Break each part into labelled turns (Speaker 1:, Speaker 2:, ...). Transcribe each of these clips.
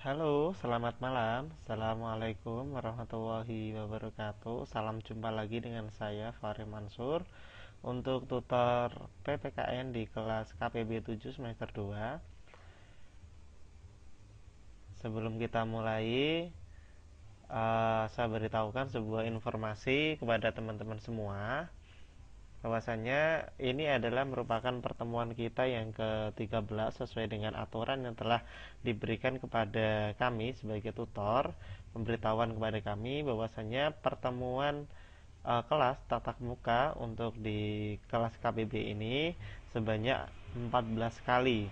Speaker 1: Halo, selamat malam. Assalamualaikum warahmatullahi wabarakatuh. Salam jumpa lagi dengan saya Fahri Mansur untuk tutor PPKN di kelas KPB 7 semester 2. Sebelum kita mulai, uh, saya beritahukan sebuah informasi kepada teman-teman semua bahwasanya ini adalah merupakan pertemuan kita yang ke-13 sesuai dengan aturan yang telah diberikan kepada kami sebagai tutor pemberitahuan kepada kami bahwasanya pertemuan e, kelas tatap muka untuk di kelas KBB ini sebanyak 14 kali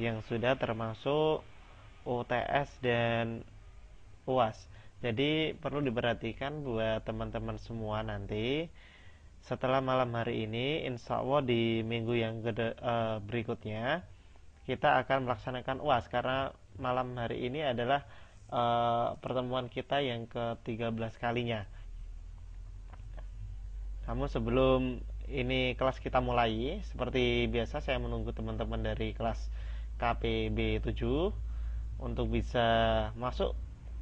Speaker 1: yang sudah termasuk UTS dan UAS. Jadi perlu diperhatikan buat teman-teman semua nanti setelah malam hari ini insya Allah di minggu yang gede, uh, berikutnya kita akan melaksanakan uas karena malam hari ini adalah uh, pertemuan kita yang ke-13 kalinya namun sebelum ini kelas kita mulai seperti biasa saya menunggu teman-teman dari kelas KPB 7 untuk bisa masuk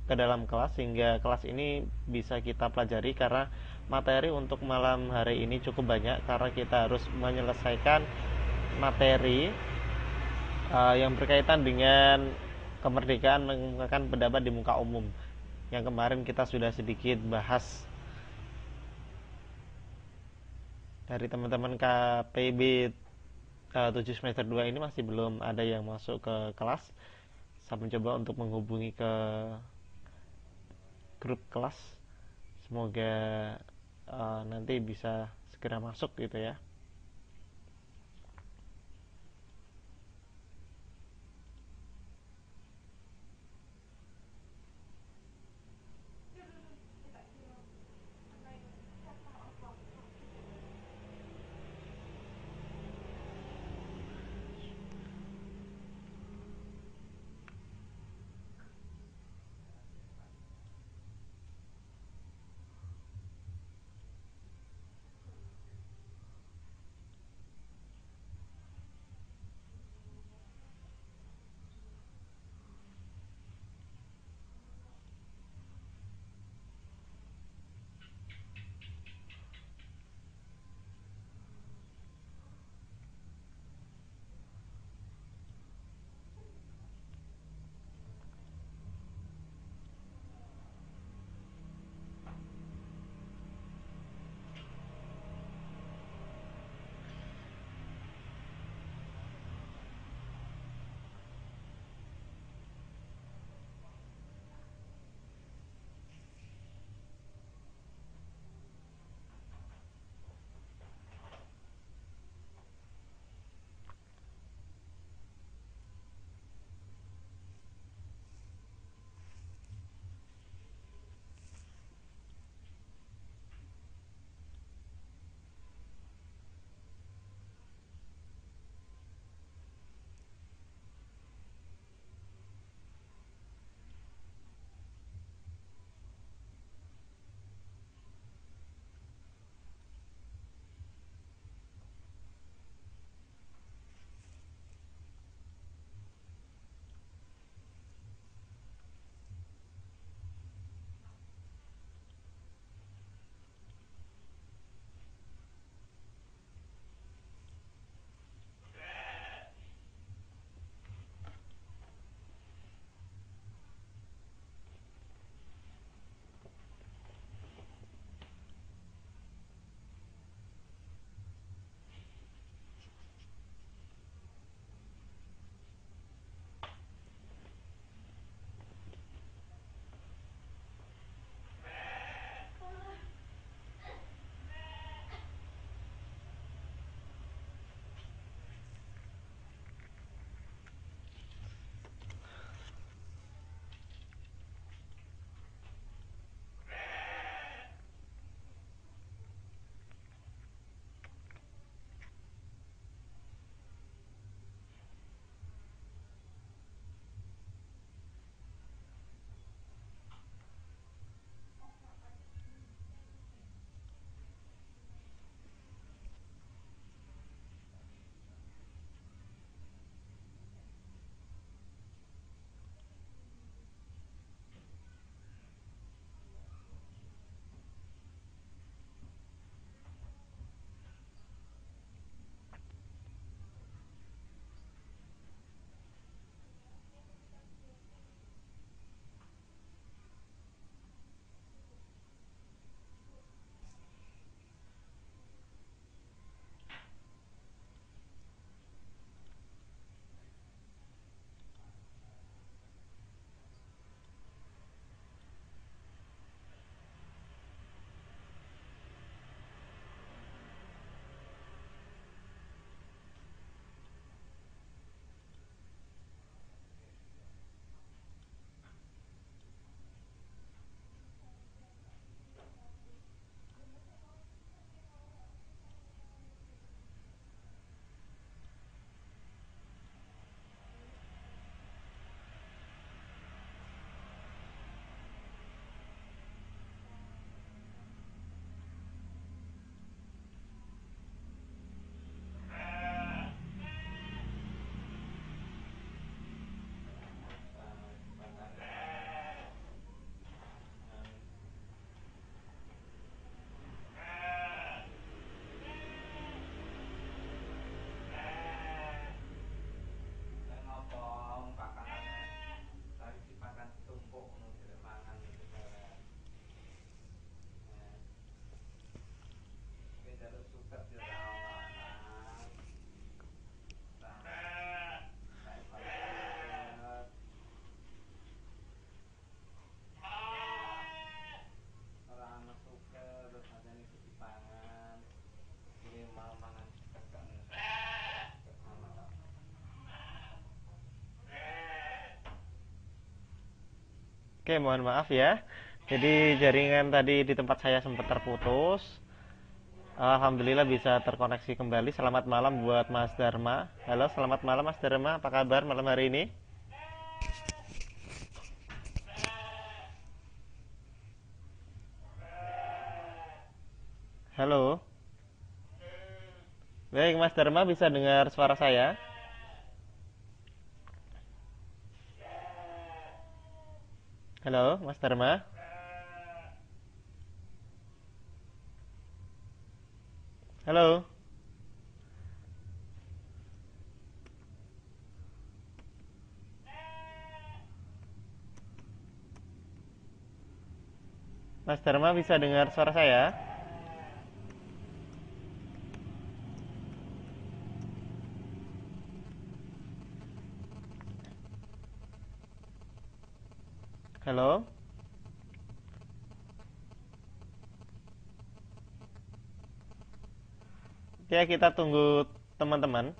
Speaker 1: ke dalam kelas sehingga kelas ini bisa kita pelajari karena materi untuk malam hari ini cukup banyak karena kita harus menyelesaikan materi uh, yang berkaitan dengan kemerdekaan menggunakan pendapat di muka umum yang kemarin kita sudah sedikit bahas dari teman-teman KPB eh, uh, 7 semester 2 ini masih belum ada yang masuk ke kelas saya mencoba untuk menghubungi ke grup kelas semoga Eh, nanti bisa segera masuk gitu ya Oke, mohon maaf ya. Jadi jaringan tadi di tempat saya sempat terputus. Alhamdulillah bisa terkoneksi kembali. Selamat malam buat Mas Dharma. Halo, selamat malam Mas Dharma. Apa kabar malam hari ini? Halo. Baik, Mas Dharma bisa dengar suara saya? Halo, Mas Dharma. Halo. Mas Dharma bisa dengar suara saya? Halo? Ya, kita tunggu teman-teman.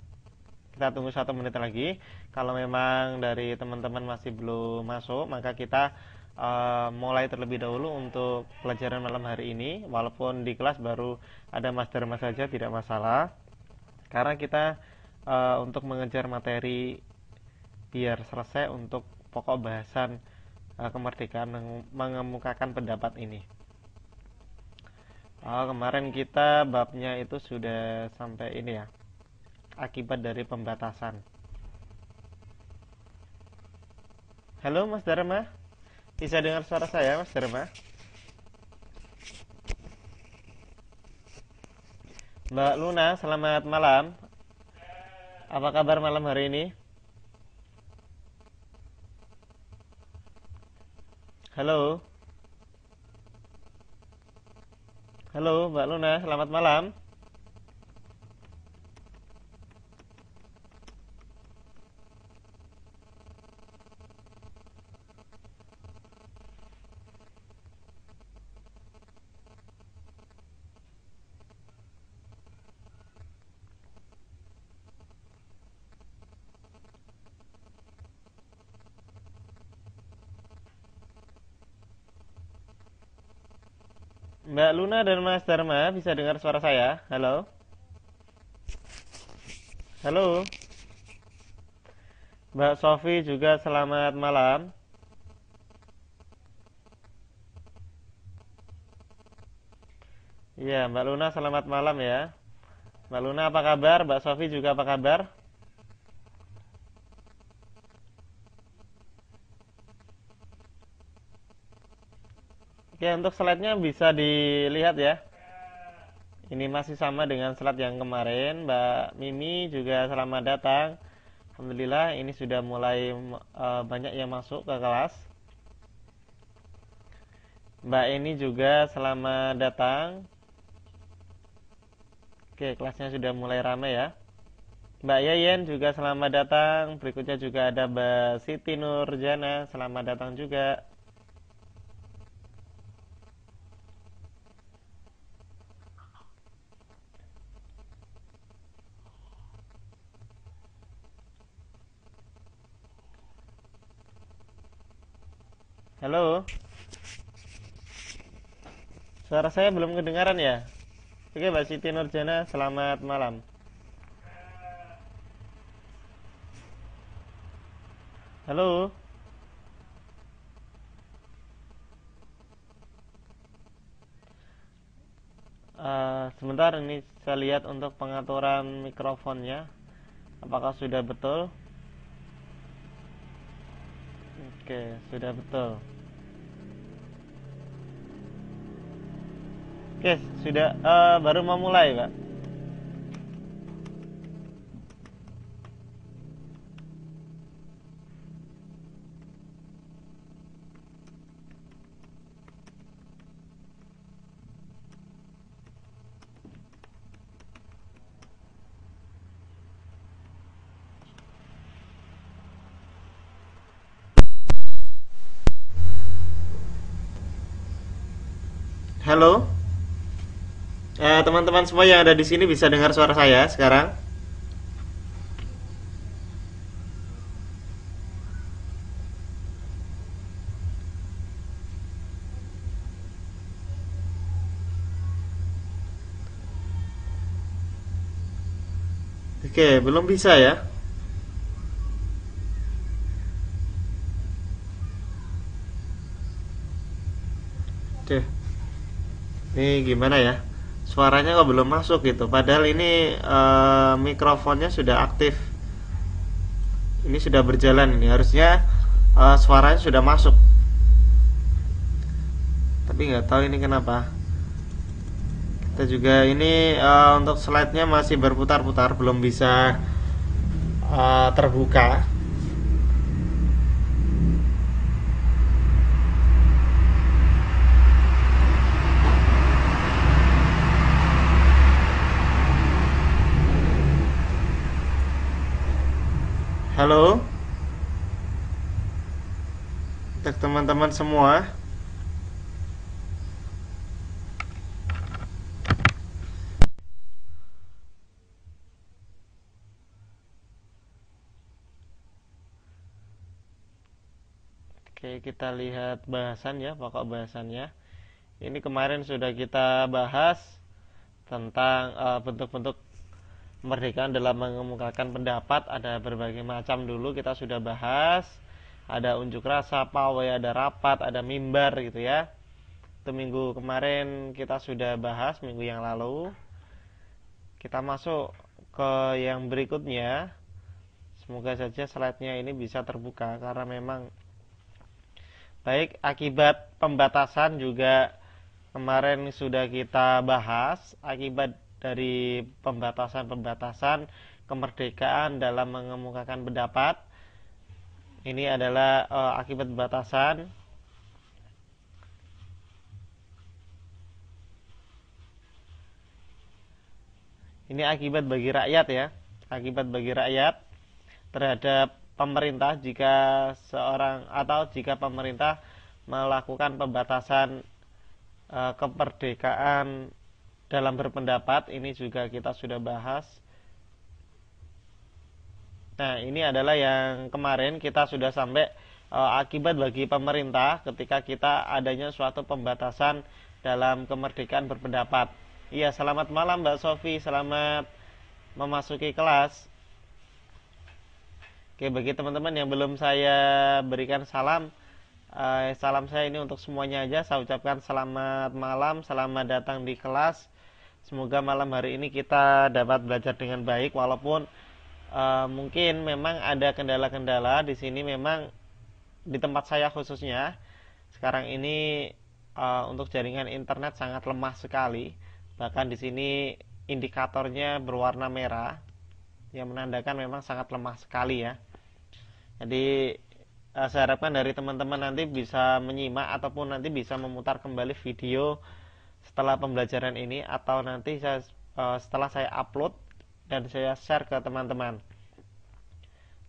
Speaker 1: Kita tunggu satu menit lagi. Kalau memang dari teman-teman masih belum masuk, maka kita Uh, mulai terlebih dahulu untuk pelajaran malam hari ini walaupun di kelas baru ada master mas saja tidak masalah karena kita uh, untuk mengejar materi biar selesai untuk pokok bahasan uh, kemerdekaan mengemukakan pendapat ini. Uh, kemarin kita babnya itu sudah sampai ini ya, akibat dari pembatasan. Halo Mas Dharma, bisa dengar suara saya Mas Dharma? Mbak Luna, selamat malam. Apa kabar malam hari ini? Halo. Halo, Mbak Luna, selamat malam. Mbak Luna dan Mas Dharma bisa dengar suara saya? Halo? Halo? Mbak Sofi juga selamat malam. Iya, Mbak Luna selamat malam ya. Mbak Luna apa kabar? Mbak Sofi juga apa kabar? Ya, untuk slide-nya bisa dilihat ya. Ini masih sama dengan slide yang kemarin. Mbak Mimi juga selamat datang. Alhamdulillah ini sudah mulai uh, banyak yang masuk ke kelas. Mbak ini juga selamat datang. Oke, kelasnya sudah mulai ramai ya. Mbak Yayen juga selamat datang. Berikutnya juga ada Mbak Siti Nurjana, selamat datang juga. Halo. Suara saya belum kedengaran ya? Oke, Mbak Siti Nurjana, selamat malam. Halo. Uh, sebentar ini saya lihat untuk pengaturan mikrofonnya apakah sudah betul oke okay, sudah betul Oke, sudah uh, baru mulai, Pak. Hello. Eh, teman-teman uh, semua yang ada di sini bisa dengar suara saya sekarang? Oke, belum bisa ya. Oke. Ini gimana ya? suaranya kok belum masuk gitu padahal ini uh, mikrofonnya sudah aktif ini sudah berjalan ini harusnya uh, suaranya sudah masuk tapi nggak tahu ini kenapa kita juga ini uh, untuk slide nya masih berputar-putar belum bisa uh, terbuka Halo Untuk teman-teman semua Oke kita lihat bahasan ya pokok bahasannya Ini kemarin sudah kita bahas Tentang eh, bentuk-bentuk uh, bentuk -bentuk kemerdekaan dalam mengemukakan pendapat ada berbagai macam dulu kita sudah bahas ada unjuk rasa pawai ada rapat ada mimbar gitu ya itu minggu kemarin kita sudah bahas minggu yang lalu kita masuk ke yang berikutnya semoga saja slide-nya ini bisa terbuka karena memang baik akibat pembatasan juga kemarin sudah kita bahas akibat dari pembatasan-pembatasan kemerdekaan dalam mengemukakan pendapat. Ini adalah uh, akibat batasan Ini akibat bagi rakyat ya, akibat bagi rakyat terhadap pemerintah jika seorang atau jika pemerintah melakukan pembatasan uh, kemerdekaan dalam berpendapat ini juga kita sudah bahas. Nah, ini adalah yang kemarin kita sudah sampai e, akibat bagi pemerintah ketika kita adanya suatu pembatasan dalam kemerdekaan berpendapat. Iya, selamat malam Mbak Sofi, selamat memasuki kelas. Oke, bagi teman-teman yang belum saya berikan salam, Uh, salam saya ini untuk semuanya aja. Saya ucapkan selamat malam, selamat datang di kelas Semoga malam hari ini kita dapat belajar dengan baik walaupun uh, mungkin memang ada kendala-kendala di sini memang di tempat saya khususnya sekarang ini uh, untuk jaringan internet sangat lemah sekali. Bahkan di sini indikatornya berwarna merah yang menandakan memang sangat lemah sekali ya. Jadi uh, saya harapkan dari teman-teman nanti bisa menyimak ataupun nanti bisa memutar kembali video setelah pembelajaran ini atau nanti saya uh, setelah saya upload dan saya share ke teman-teman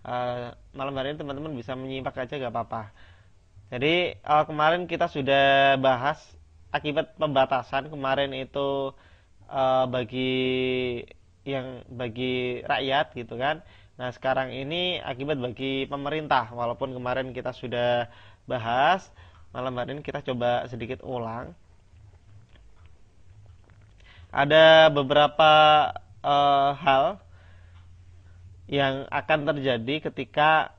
Speaker 1: uh, malam hari ini teman-teman bisa menyimak aja gak apa-apa jadi uh, kemarin kita sudah bahas akibat pembatasan kemarin itu uh, bagi yang bagi rakyat gitu kan nah sekarang ini akibat bagi pemerintah walaupun kemarin kita sudah bahas malam hari ini kita coba sedikit ulang ada beberapa uh, hal yang akan terjadi ketika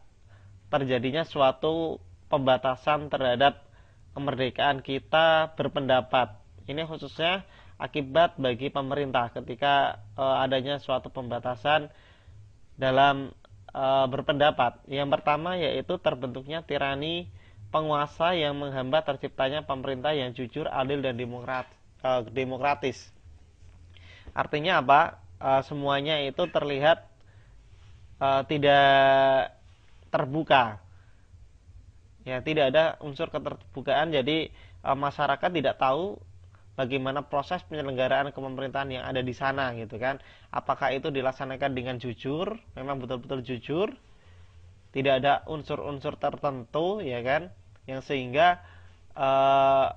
Speaker 1: terjadinya suatu pembatasan terhadap kemerdekaan kita berpendapat. Ini khususnya akibat bagi pemerintah ketika uh, adanya suatu pembatasan dalam uh, berpendapat. Yang pertama yaitu terbentuknya tirani penguasa yang menghambat terciptanya pemerintah yang jujur, adil dan demokrat, uh, demokratis. Artinya apa? Uh, semuanya itu terlihat uh, tidak terbuka. Ya, tidak ada unsur keterbukaan jadi uh, masyarakat tidak tahu bagaimana proses penyelenggaraan kepemerintahan yang ada di sana gitu kan. Apakah itu dilaksanakan dengan jujur, memang betul-betul jujur, tidak ada unsur-unsur tertentu ya kan yang sehingga uh,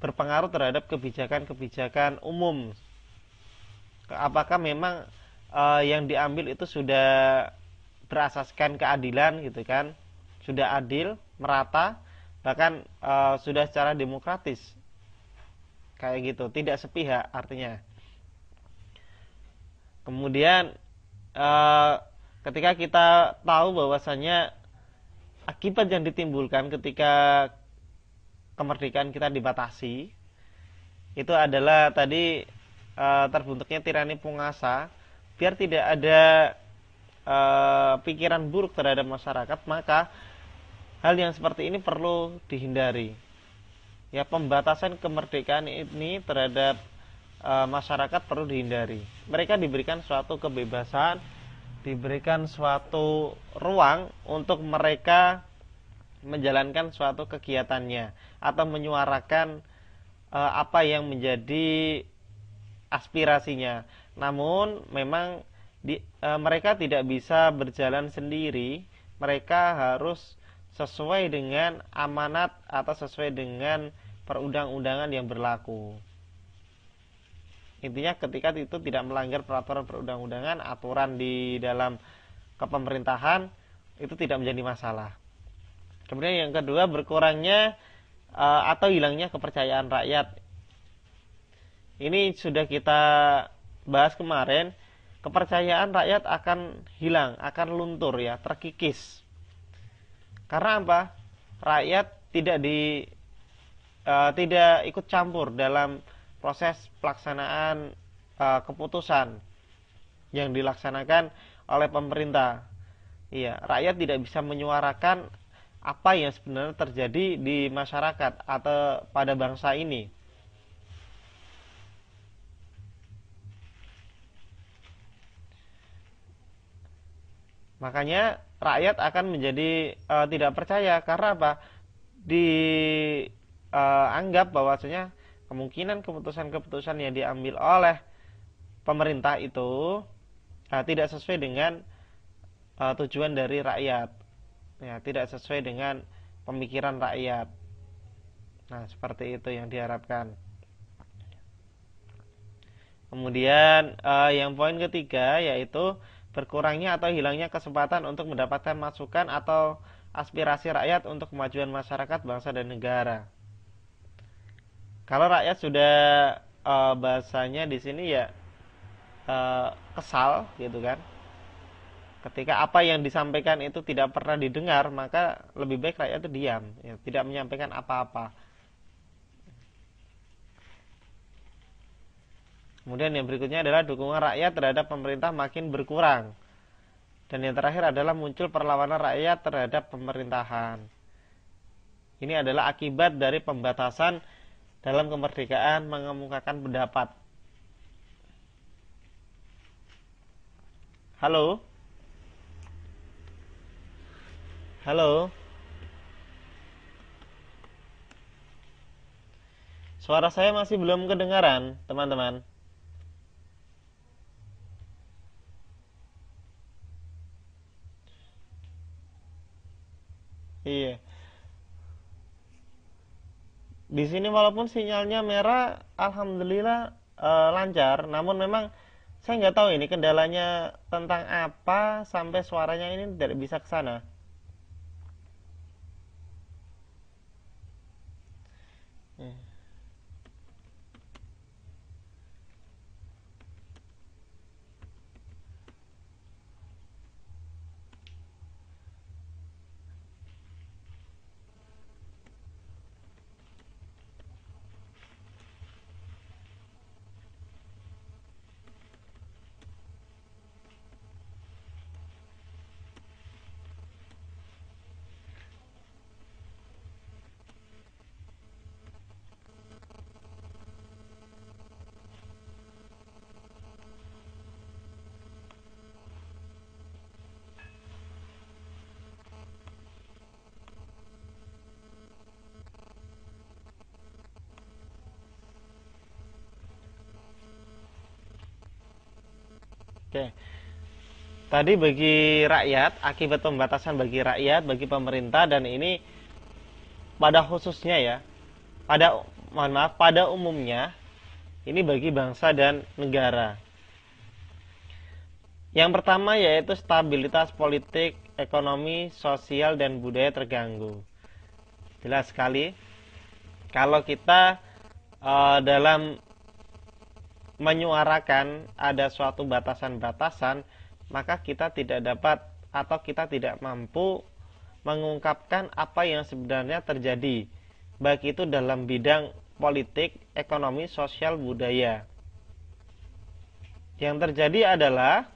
Speaker 1: berpengaruh terhadap kebijakan-kebijakan umum apakah memang uh, yang diambil itu sudah berasaskan keadilan gitu kan sudah adil merata bahkan uh, sudah secara demokratis kayak gitu tidak sepihak artinya kemudian uh, ketika kita tahu bahwasanya akibat yang ditimbulkan ketika kemerdekaan kita dibatasi itu adalah tadi e, terbentuknya tirani pungasa biar tidak ada e, pikiran buruk terhadap masyarakat maka hal yang seperti ini perlu dihindari ya pembatasan kemerdekaan ini terhadap e, masyarakat perlu dihindari mereka diberikan suatu kebebasan diberikan suatu ruang untuk mereka menjalankan suatu kegiatannya atau menyuarakan e, apa yang menjadi aspirasinya. Namun memang di, e, mereka tidak bisa berjalan sendiri, mereka harus sesuai dengan amanat atau sesuai dengan perundang-undangan yang berlaku. Intinya ketika itu tidak melanggar peraturan perundang-undangan, aturan di dalam kepemerintahan itu tidak menjadi masalah. Kemudian yang kedua berkurangnya e, atau hilangnya kepercayaan rakyat ini sudah kita bahas kemarin kepercayaan rakyat akan hilang akan luntur ya terkikis karena apa rakyat tidak di uh, tidak ikut campur dalam proses pelaksanaan uh, keputusan yang dilaksanakan oleh pemerintah iya rakyat tidak bisa menyuarakan apa yang sebenarnya terjadi di masyarakat atau pada bangsa ini Makanya rakyat akan menjadi uh, tidak percaya karena apa? Dianggap e, uh, bahwasanya kemungkinan keputusan-keputusan yang diambil oleh pemerintah itu uh, tidak sesuai dengan uh, tujuan dari rakyat. Ya, tidak sesuai dengan pemikiran rakyat. Nah, seperti itu yang diharapkan. Kemudian uh, yang poin ketiga yaitu berkurangnya atau hilangnya kesempatan untuk mendapatkan masukan atau aspirasi rakyat untuk kemajuan masyarakat, bangsa dan negara. Kalau rakyat sudah e, bahasanya di sini ya e, kesal gitu kan. Ketika apa yang disampaikan itu tidak pernah didengar, maka lebih baik rakyat itu diam, ya, tidak menyampaikan apa-apa Kemudian yang berikutnya adalah dukungan rakyat terhadap pemerintah makin berkurang. Dan yang terakhir adalah muncul perlawanan rakyat terhadap pemerintahan. Ini adalah akibat dari pembatasan dalam kemerdekaan mengemukakan pendapat. Halo? Halo? Suara saya masih belum kedengaran, teman-teman. Iya. Di sini walaupun sinyalnya merah, alhamdulillah e, lancar. Namun memang saya nggak tahu ini kendalanya tentang apa sampai suaranya ini tidak bisa ke sana. Hmm. Tadi bagi rakyat, akibat pembatasan bagi rakyat, bagi pemerintah dan ini pada khususnya ya. Pada mohon maaf, pada umumnya ini bagi bangsa dan negara. Yang pertama yaitu stabilitas politik, ekonomi, sosial dan budaya terganggu. Jelas sekali. Kalau kita uh, dalam menyuarakan ada suatu batasan-batasan maka kita tidak dapat atau kita tidak mampu mengungkapkan apa yang sebenarnya terjadi, baik itu dalam bidang politik, ekonomi, sosial, budaya. Yang terjadi adalah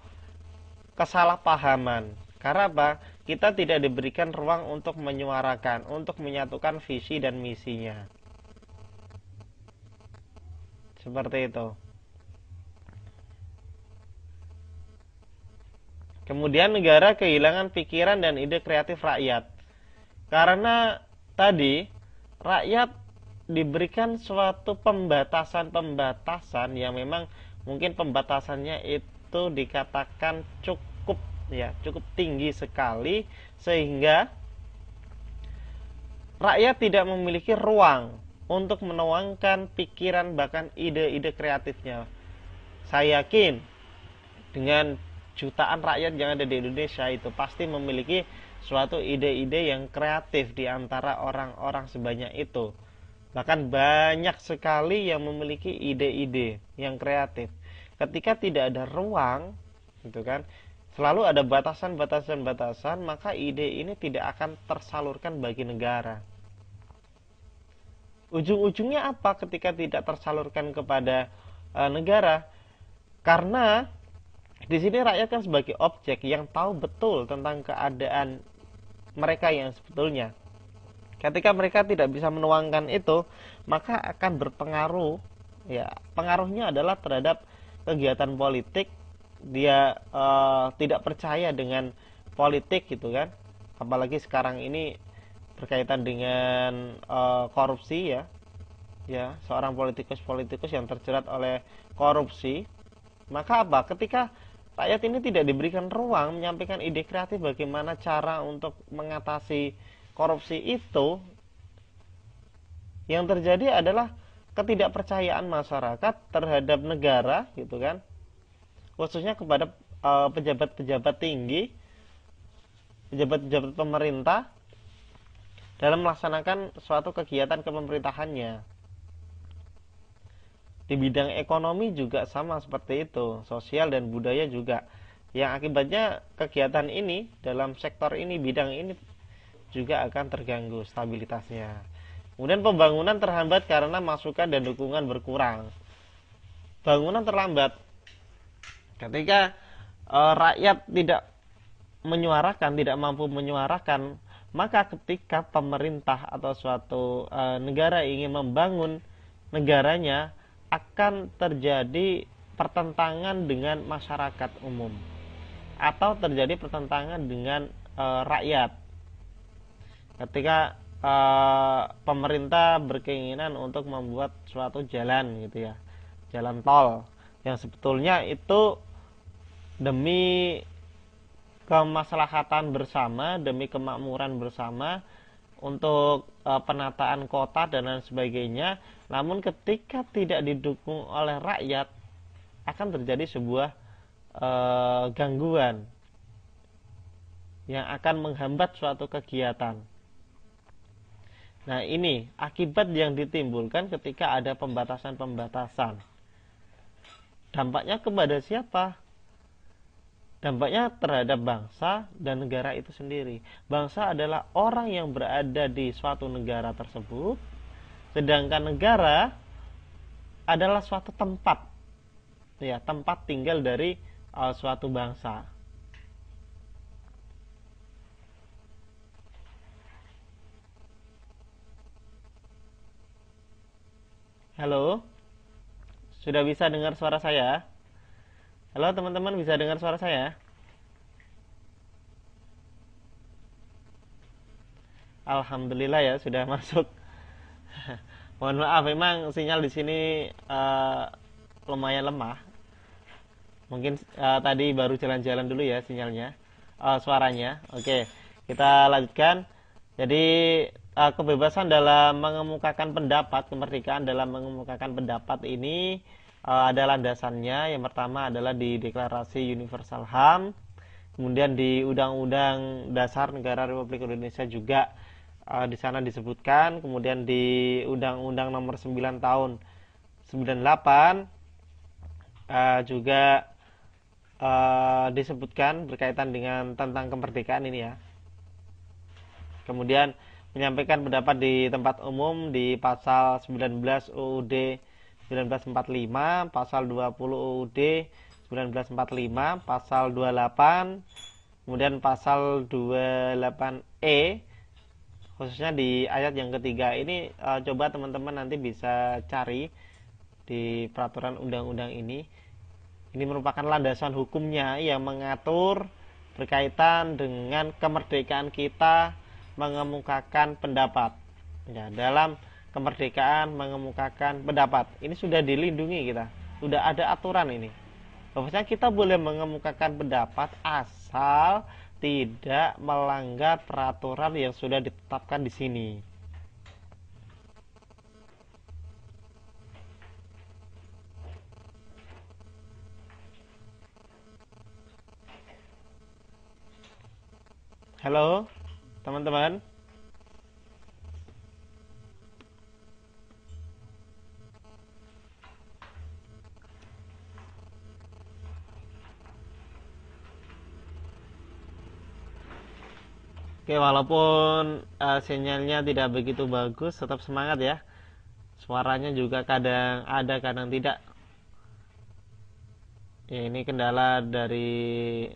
Speaker 1: kesalahpahaman. Karena apa? Kita tidak diberikan ruang untuk menyuarakan, untuk menyatukan visi dan misinya. Seperti itu. Kemudian negara kehilangan pikiran dan ide kreatif rakyat. Karena tadi rakyat diberikan suatu pembatasan-pembatasan yang memang mungkin pembatasannya itu dikatakan cukup ya, cukup tinggi sekali sehingga rakyat tidak memiliki ruang untuk menuangkan pikiran bahkan ide-ide kreatifnya. Saya yakin dengan jutaan rakyat yang ada di Indonesia itu pasti memiliki suatu ide-ide yang kreatif di antara orang-orang sebanyak itu. Bahkan banyak sekali yang memiliki ide-ide yang kreatif. Ketika tidak ada ruang, gitu kan, selalu ada batasan-batasan-batasan, maka ide ini tidak akan tersalurkan bagi negara. Ujung-ujungnya apa ketika tidak tersalurkan kepada e, negara? Karena di sini rakyat kan sebagai objek yang tahu betul tentang keadaan mereka yang sebetulnya. Ketika mereka tidak bisa menuangkan itu, maka akan berpengaruh ya, pengaruhnya adalah terhadap kegiatan politik dia uh, tidak percaya dengan politik gitu kan. Apalagi sekarang ini berkaitan dengan uh, korupsi ya. Ya, seorang politikus-politikus yang terjerat oleh korupsi maka apa ketika rakyat ini tidak diberikan ruang menyampaikan ide kreatif bagaimana cara untuk mengatasi korupsi itu yang terjadi adalah ketidakpercayaan masyarakat terhadap negara gitu kan khususnya kepada eh, pejabat-pejabat uh, tinggi pejabat-pejabat pemerintah dalam melaksanakan suatu kegiatan kepemerintahannya di bidang ekonomi juga sama seperti itu, sosial dan budaya juga. Yang akibatnya kegiatan ini dalam sektor ini, bidang ini juga akan terganggu stabilitasnya. Kemudian pembangunan terhambat karena masukan dan dukungan berkurang. Bangunan terlambat. Ketika e, rakyat tidak menyuarakan, tidak mampu menyuarakan, maka ketika pemerintah atau suatu e, negara ingin membangun negaranya, akan terjadi pertentangan dengan masyarakat umum atau terjadi pertentangan dengan e, rakyat. Ketika e, pemerintah berkeinginan untuk membuat suatu jalan gitu ya, jalan tol yang sebetulnya itu demi kemaslahatan bersama, demi kemakmuran bersama untuk Eh, penataan kota dan lain sebagainya. Namun ketika tidak didukung oleh rakyat akan terjadi sebuah e, gangguan yang akan menghambat suatu kegiatan. Nah, ini akibat yang ditimbulkan ketika ada pembatasan-pembatasan. Dampaknya kepada siapa? dampaknya terhadap bangsa dan negara itu sendiri. Bangsa adalah orang yang berada di suatu negara tersebut, sedangkan negara adalah suatu tempat, ya tempat tinggal dari uh, suatu bangsa. Halo, sudah bisa dengar suara saya? Halo teman-teman bisa dengar suara saya? Alhamdulillah ya sudah masuk. Mohon maaf memang sinyal di sini uh, lumayan lemah. Mungkin uh, tadi baru jalan-jalan dulu ya sinyalnya, uh, suaranya. Oke, kita lanjutkan. Jadi uh, kebebasan dalam mengemukakan pendapat, kemerdekaan dalam mengemukakan pendapat ini uh, ada landasannya. Yang pertama adalah di Deklarasi Universal HAM, kemudian di Undang-Undang Dasar Negara Republik Indonesia juga uh, di sana disebutkan, kemudian di Undang-Undang Nomor 9 Tahun 98 uh, eh, juga uh, disebutkan berkaitan dengan tentang kemerdekaan ini ya. Kemudian menyampaikan pendapat di tempat umum di pasal 19 UUD 1945, pasal 20 UUD 1945, pasal 28, kemudian pasal 28E khususnya di ayat yang ketiga ini e, coba teman-teman nanti bisa cari di peraturan undang-undang ini. Ini merupakan landasan hukumnya yang mengatur berkaitan dengan kemerdekaan kita mengemukakan pendapat. Ya, dalam kemerdekaan mengemukakan pendapat ini sudah dilindungi kita sudah ada aturan ini bahwasanya kita boleh mengemukakan pendapat asal tidak melanggar peraturan yang sudah ditetapkan di sini Halo, teman-teman. Oke, walaupun uh, sinyalnya tidak begitu bagus, tetap semangat ya. Suaranya juga kadang ada, kadang tidak. Ya, ini kendala dari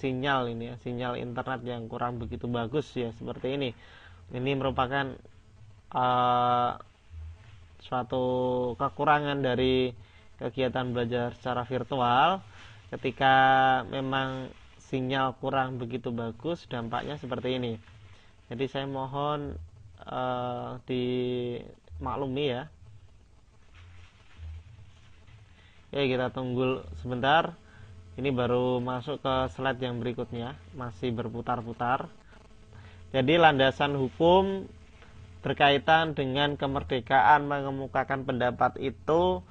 Speaker 1: sinyal ini ya, sinyal internet yang kurang begitu bagus ya, seperti ini. Ini merupakan uh, suatu kekurangan dari kegiatan belajar secara virtual ketika memang sinyal kurang begitu bagus dampaknya seperti ini jadi saya mohon uh, dimaklumi ya ya kita tunggu sebentar ini baru masuk ke slide yang berikutnya masih berputar-putar jadi landasan hukum berkaitan dengan kemerdekaan mengemukakan pendapat itu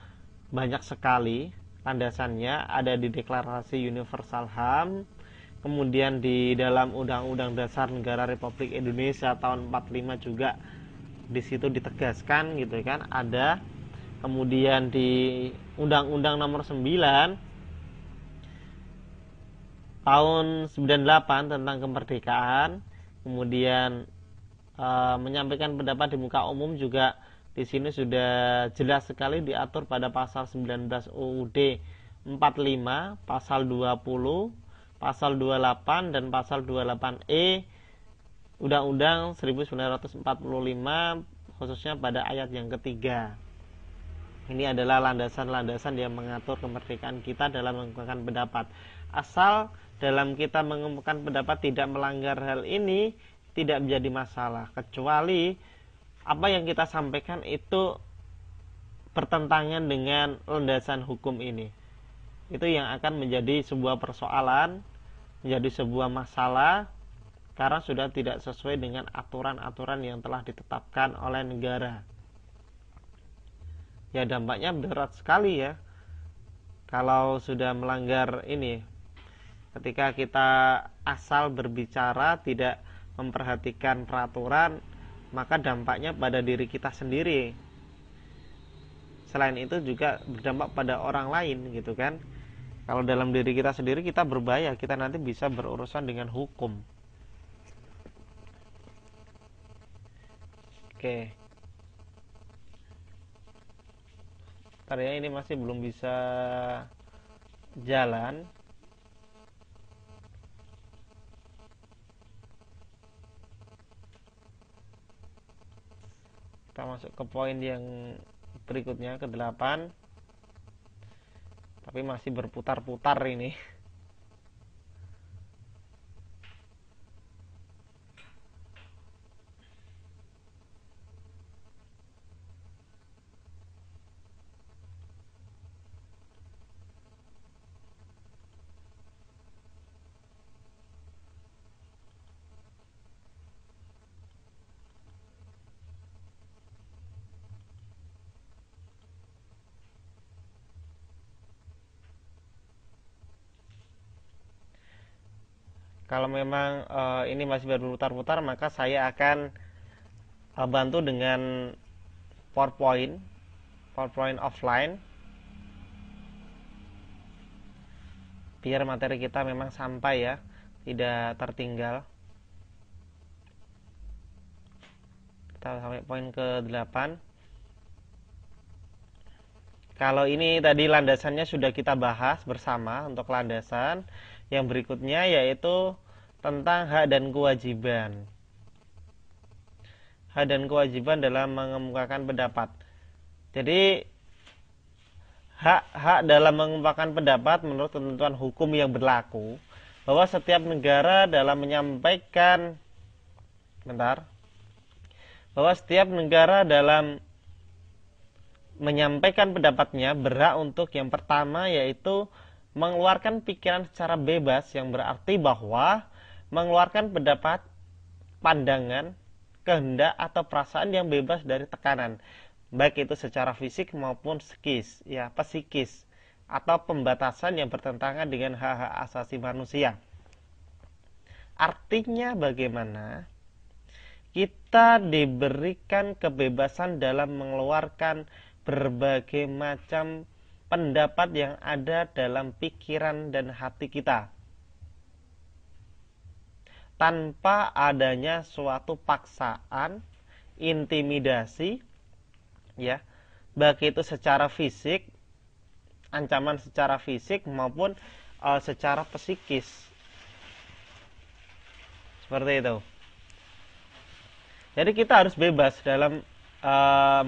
Speaker 1: banyak sekali landasannya ada di deklarasi universal HAM kemudian di dalam Undang-Undang Dasar Negara Republik Indonesia tahun 45 juga di situ ditegaskan gitu ya kan ada kemudian di Undang-Undang Nomor 9 tahun 98 tentang kemerdekaan kemudian e, menyampaikan pendapat di muka umum juga di sini sudah jelas sekali diatur pada pasal 19 UUD 45 pasal 20 pasal 28 dan pasal 28E Undang-Undang 1945 khususnya pada ayat yang ketiga. Ini adalah landasan-landasan yang mengatur kemerdekaan kita dalam mengemukakan pendapat. Asal dalam kita mengemukakan pendapat tidak melanggar hal ini tidak menjadi masalah kecuali apa yang kita sampaikan itu bertentangan dengan landasan hukum ini itu yang akan menjadi sebuah persoalan menjadi sebuah masalah karena sudah tidak sesuai dengan aturan-aturan yang telah ditetapkan oleh negara. Ya dampaknya berat sekali ya kalau sudah melanggar ini. Ketika kita asal berbicara tidak memperhatikan peraturan, maka dampaknya pada diri kita sendiri. Selain itu juga berdampak pada orang lain gitu kan. Kalau dalam diri kita sendiri kita berbahaya, kita nanti bisa berurusan dengan hukum. Oke. Ntar ya, ini masih belum bisa jalan. Kita masuk ke poin yang berikutnya ke-8 tapi masih berputar-putar ini kalau memang uh, ini masih berputar-putar maka saya akan uh, bantu dengan PowerPoint PowerPoint offline biar materi kita memang sampai ya tidak tertinggal kita sampai poin ke 8 kalau ini tadi landasannya sudah kita bahas bersama untuk landasan yang berikutnya yaitu tentang hak dan kewajiban. Hak dan kewajiban dalam mengemukakan pendapat. Jadi hak-hak dalam mengemukakan pendapat menurut ketentuan hukum yang berlaku bahwa setiap negara dalam menyampaikan bentar bahwa setiap negara dalam menyampaikan pendapatnya berhak untuk yang pertama yaitu mengeluarkan pikiran secara bebas yang berarti bahwa mengeluarkan pendapat, pandangan, kehendak atau perasaan yang bebas dari tekanan, baik itu secara fisik maupun psikis, ya psikis atau pembatasan yang bertentangan dengan hak-hak asasi manusia. Artinya bagaimana? Kita diberikan kebebasan dalam mengeluarkan berbagai macam pendapat yang ada dalam pikiran dan hati kita tanpa adanya suatu paksaan, intimidasi, ya, baik itu secara fisik, ancaman secara fisik maupun e, secara psikis, seperti itu. Jadi kita harus bebas dalam e,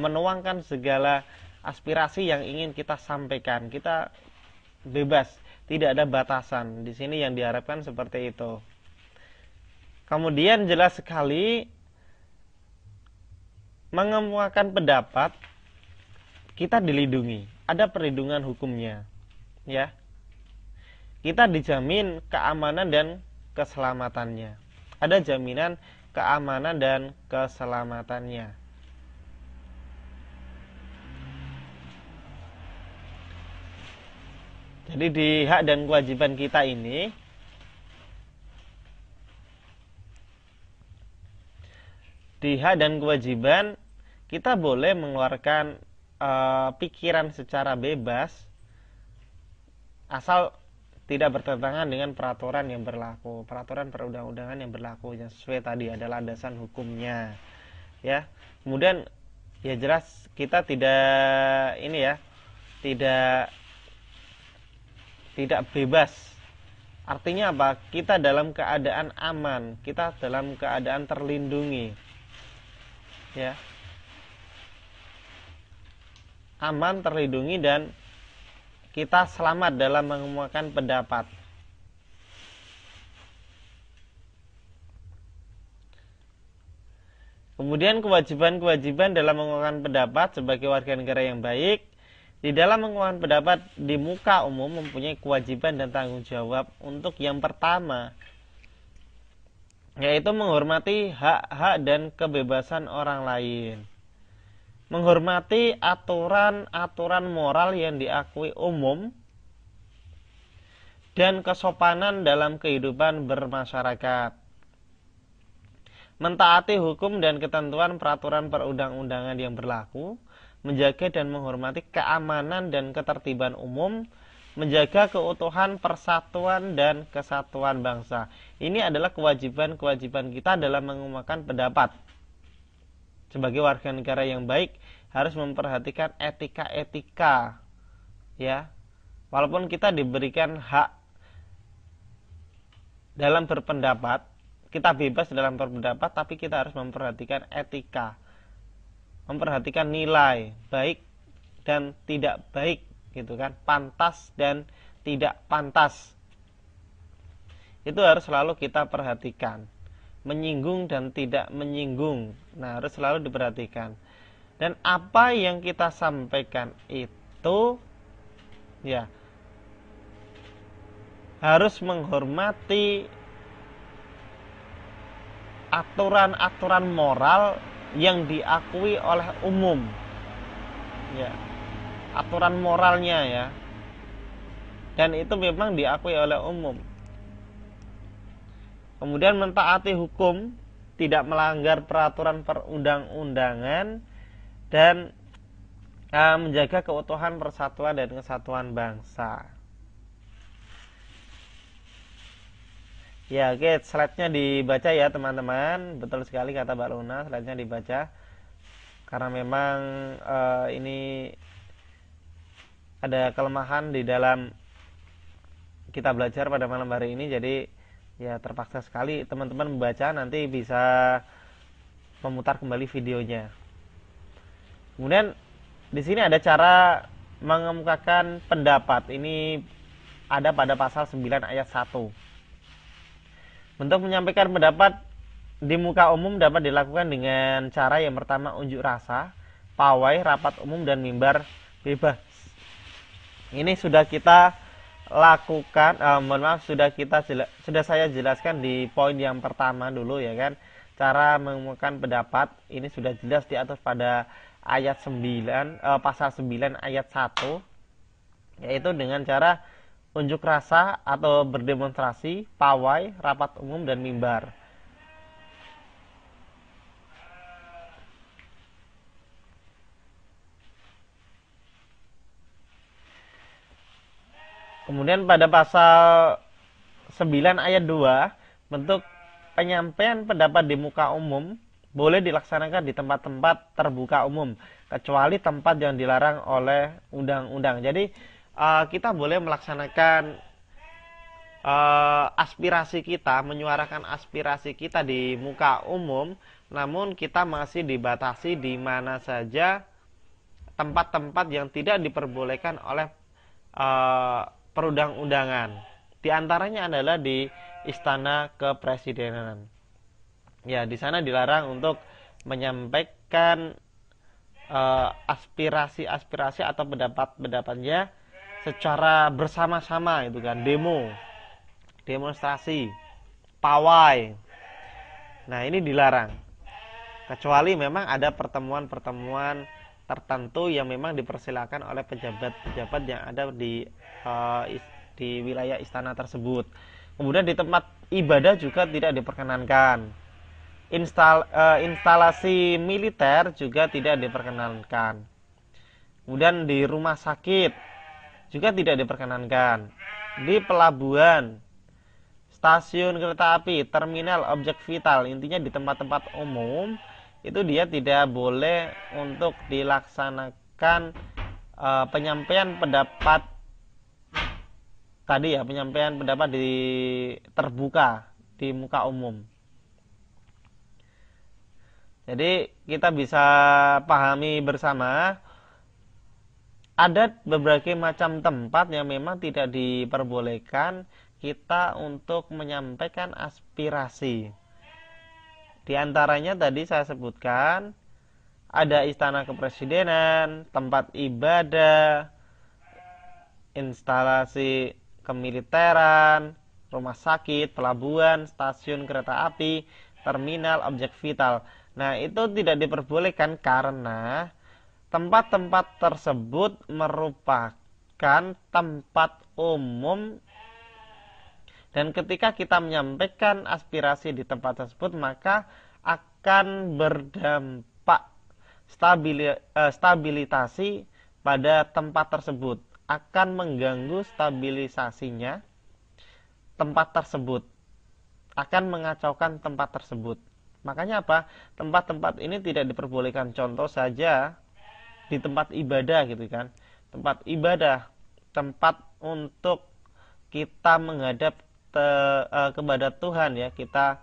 Speaker 1: menuangkan segala aspirasi yang ingin kita sampaikan. Kita bebas, tidak ada batasan. Di sini yang diharapkan seperti itu. Kemudian jelas sekali mengemukakan pendapat kita dilindungi. Ada perlindungan hukumnya. Ya. Kita dijamin keamanan dan keselamatannya. Ada jaminan keamanan dan keselamatannya. Jadi di hak dan kewajiban kita ini di hak dan kewajiban kita boleh mengeluarkan e, pikiran secara bebas asal tidak bertentangan dengan peraturan yang berlaku, peraturan perundang-undangan yang berlaku yang sesuai tadi adalah dasar hukumnya. Ya. Kemudian ya jelas kita tidak ini ya, tidak tidak bebas. Artinya apa? Kita dalam keadaan aman, kita dalam keadaan terlindungi. Ya. Aman, terlindungi dan kita selamat dalam mengemukakan pendapat. Kemudian kewajiban-kewajiban dalam mengeluarkan pendapat sebagai warga negara yang baik di dalam mengeluarkan pendapat di muka umum mempunyai kewajiban dan tanggung jawab untuk yang pertama yaitu menghormati hak-hak dan kebebasan orang lain menghormati aturan-aturan moral yang diakui umum dan kesopanan dalam kehidupan bermasyarakat mentaati hukum dan ketentuan peraturan perundang-undangan yang berlaku menjaga dan menghormati keamanan dan ketertiban umum, menjaga keutuhan persatuan dan kesatuan bangsa. Ini adalah kewajiban-kewajiban kita dalam mengumumkan pendapat. Sebagai warga negara yang baik harus memperhatikan etika-etika ya. Walaupun kita diberikan hak dalam berpendapat, kita bebas dalam berpendapat tapi kita harus memperhatikan etika memperhatikan nilai baik dan tidak baik gitu kan pantas dan tidak pantas itu harus selalu kita perhatikan menyinggung dan tidak menyinggung nah harus selalu diperhatikan dan apa yang kita sampaikan itu ya harus menghormati aturan-aturan moral yang diakui oleh umum ya aturan moralnya ya dan itu memang diakui oleh umum kemudian mentaati hukum tidak melanggar peraturan perundang-undangan dan eh, menjaga keutuhan persatuan dan kesatuan bangsa Ya, oke, okay. slide-nya dibaca ya, teman-teman. Betul sekali kata Mbak Luna, slide-nya dibaca. Karena memang uh, ini ada kelemahan di dalam kita belajar pada malam hari ini, jadi ya terpaksa sekali teman-teman membaca nanti bisa memutar kembali videonya. Kemudian di sini ada cara mengemukakan pendapat. Ini ada pada pasal 9 ayat 1 untuk menyampaikan pendapat di muka umum dapat dilakukan dengan cara yang pertama unjuk rasa, pawai, rapat umum dan mimbar bebas. Ini sudah kita lakukan, eh, mohon maaf sudah kita sudah saya jelaskan di poin yang pertama dulu ya kan. Cara mengumumkan pendapat ini sudah jelas diatur pada ayat 9 eh, pasal 9 ayat 1 yaitu dengan cara unjuk rasa atau berdemonstrasi, pawai, rapat umum, dan mimbar. Kemudian pada pasal 9 ayat 2, bentuk penyampaian pendapat di muka umum boleh dilaksanakan di tempat-tempat terbuka umum, kecuali tempat yang dilarang oleh undang-undang. Jadi, uh, kita boleh melaksanakan uh, aspirasi kita, menyuarakan aspirasi kita di muka umum, namun kita masih dibatasi di mana saja tempat-tempat yang tidak diperbolehkan oleh uh, perundang-undangan. Di antaranya adalah di istana kepresidenan. Ya, di sana dilarang untuk menyampaikan aspirasi-aspirasi uh, atau pendapat-pendapatnya secara bersama-sama itu kan demo demonstrasi pawai nah ini dilarang kecuali memang ada pertemuan-pertemuan tertentu yang memang dipersilakan oleh pejabat-pejabat yang ada di uh, di wilayah istana tersebut kemudian di tempat ibadah juga tidak diperkenankan Instal, uh, instalasi militer juga tidak diperkenankan kemudian di rumah sakit juga tidak diperkenankan. Di pelabuhan, stasiun kereta api, terminal, objek vital, intinya di tempat-tempat umum itu dia tidak boleh untuk dilaksanakan e, penyampaian pendapat tadi ya, penyampaian pendapat di terbuka di muka umum. Jadi kita bisa pahami bersama ada berbagai macam tempat yang memang tidak diperbolehkan kita untuk menyampaikan aspirasi. Di antaranya tadi saya sebutkan ada istana kepresidenan, tempat ibadah, instalasi kemiliteran, rumah sakit, pelabuhan, stasiun kereta api, terminal, objek vital. Nah, itu tidak diperbolehkan karena Tempat-tempat tersebut merupakan tempat umum dan ketika kita menyampaikan aspirasi di tempat tersebut maka akan berdampak stabili eh, stabilitasi pada tempat tersebut akan mengganggu stabilisasinya tempat tersebut akan mengacaukan tempat tersebut makanya apa tempat-tempat ini tidak diperbolehkan contoh saja di tempat ibadah gitu kan tempat ibadah tempat untuk kita menghadap te, uh, kepada Tuhan ya kita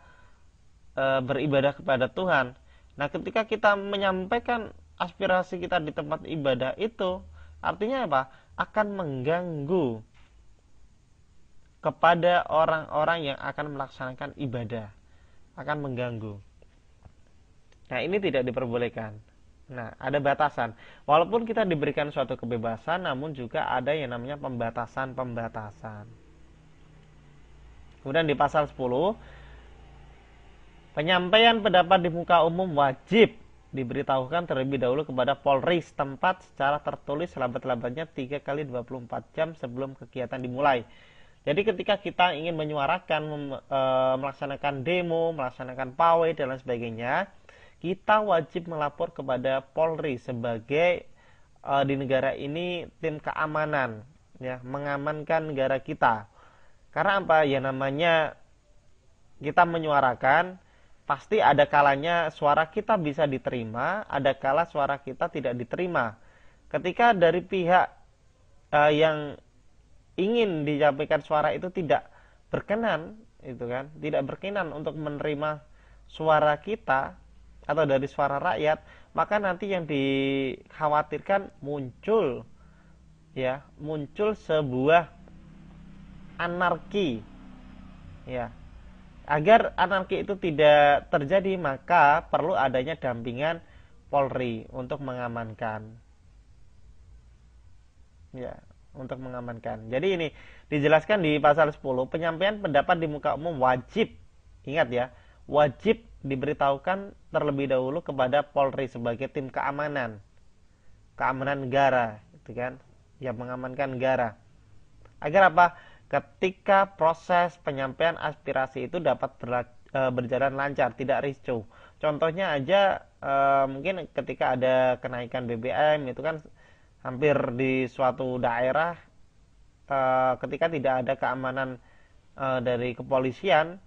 Speaker 1: uh, beribadah kepada Tuhan nah ketika kita menyampaikan aspirasi kita di tempat ibadah itu artinya apa akan mengganggu kepada orang-orang yang akan melaksanakan ibadah akan mengganggu nah ini tidak diperbolehkan Nah, ada batasan. Walaupun kita diberikan suatu kebebasan, namun juga ada yang namanya pembatasan-pembatasan. Kemudian di pasal 10, penyampaian pendapat di muka umum wajib diberitahukan terlebih dahulu kepada Polri setempat secara tertulis selambat-lambatnya 3 kali 24 jam sebelum kegiatan dimulai. Jadi ketika kita ingin menyuarakan, e, melaksanakan demo, melaksanakan pawai dan lain sebagainya, kita wajib melapor kepada Polri sebagai e, di negara ini tim keamanan ya mengamankan negara kita karena apa ya namanya kita menyuarakan pasti ada kalanya suara kita bisa diterima ada kala suara kita tidak diterima ketika dari pihak e, yang ingin disampaikan suara itu tidak berkenan itu kan tidak berkenan untuk menerima suara kita atau dari suara rakyat maka nanti yang dikhawatirkan muncul ya muncul sebuah anarki ya agar anarki itu tidak terjadi maka perlu adanya dampingan Polri untuk mengamankan ya untuk mengamankan jadi ini dijelaskan di pasal 10 penyampaian pendapat di muka umum wajib ingat ya wajib diberitahukan terlebih dahulu kepada Polri sebagai tim keamanan keamanan negara itu kan yang mengamankan negara agar apa ketika proses penyampaian aspirasi itu dapat e, berjalan lancar tidak ricu contohnya aja e, mungkin ketika ada kenaikan BBM itu kan hampir di suatu daerah e, ketika tidak ada keamanan e, dari kepolisian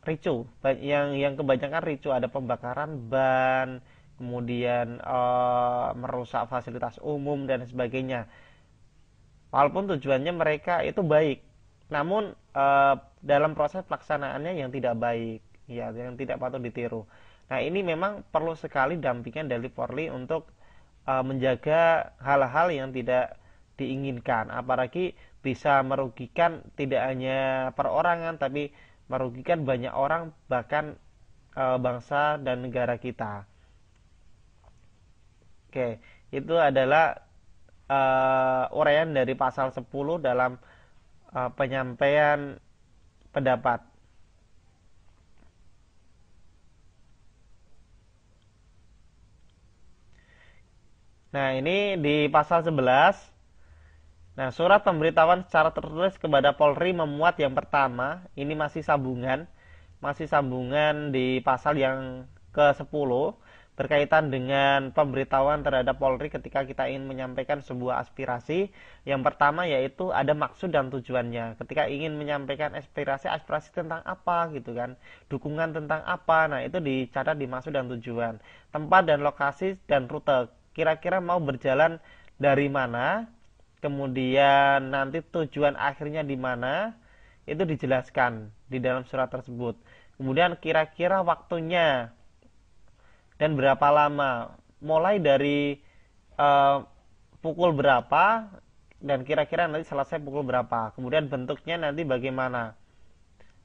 Speaker 1: ricu yang yang kebanyakan ricu ada pembakaran ban kemudian e, merusak fasilitas umum dan sebagainya walaupun tujuannya mereka itu baik namun e, dalam proses pelaksanaannya yang tidak baik ya yang tidak patut ditiru nah ini memang perlu sekali dampingan dari Polri untuk e, menjaga hal-hal yang tidak diinginkan apalagi bisa merugikan tidak hanya perorangan tapi merugikan banyak orang bahkan e, bangsa dan negara kita. Oke, itu adalah e, uraian dari pasal 10 dalam e, penyampaian pendapat. Nah, ini di pasal 11 Nah, surat pemberitahuan secara tertulis kepada Polri memuat yang pertama, ini masih sambungan, masih sambungan di pasal yang ke-10 berkaitan dengan pemberitahuan terhadap Polri ketika kita ingin menyampaikan sebuah aspirasi. Yang pertama yaitu ada maksud dan tujuannya. Ketika ingin menyampaikan aspirasi, aspirasi tentang apa gitu kan? Dukungan tentang apa? Nah, itu dicatat di maksud dan tujuan. Tempat dan lokasi dan rute. Kira-kira mau berjalan dari mana? kemudian nanti tujuan akhirnya di mana itu dijelaskan di dalam surat tersebut. Kemudian kira-kira waktunya dan berapa lama, mulai dari uh, pukul berapa dan kira-kira nanti selesai pukul berapa. Kemudian bentuknya nanti bagaimana?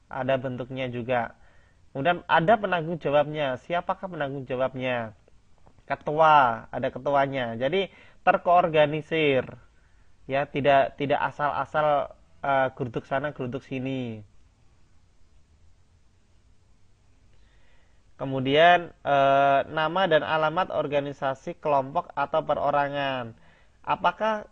Speaker 1: Ada bentuknya juga. Kemudian ada penanggung jawabnya. Siapakah penanggung jawabnya? Ketua, ada ketuanya. Jadi terkoorganisir ya tidak tidak asal-asal uh, geruduk sana geruduk sini kemudian uh, nama dan alamat organisasi kelompok atau perorangan apakah